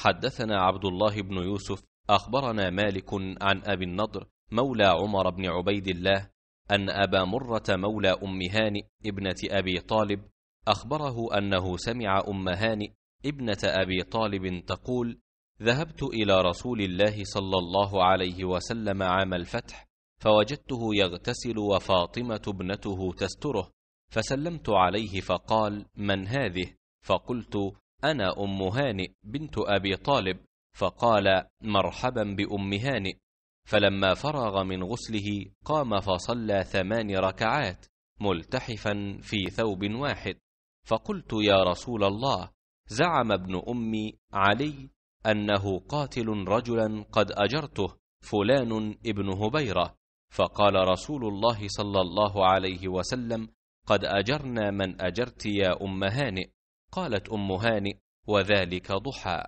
حدثنا عبد الله بن يوسف أخبرنا مالك عن أبي النضر مولى عمر بن عبيد الله أن أبا مرة مولى أم هانئ ابنة أبي طالب أخبره أنه سمع أم هانئ ابنة أبي طالب تقول ذهبت إلى رسول الله صلى الله عليه وسلم عام الفتح فوجدته يغتسل وفاطمة ابنته تستره فسلمت عليه فقال من هذه فقلت أنا أم هانئ بنت أبي طالب فقال مرحبا بأم هانئ فلما فرغ من غسله قام فصلى ثمان ركعات ملتحفا في ثوب واحد فقلت يا رسول الله زعم ابن أمي علي أنه قاتل رجلا قد أجرته فلان ابن هبيرة فقال رسول الله صلى الله عليه وسلم قد أجرنا من أجرت يا أم هانئ قالت أم هانئ وذلك ضحى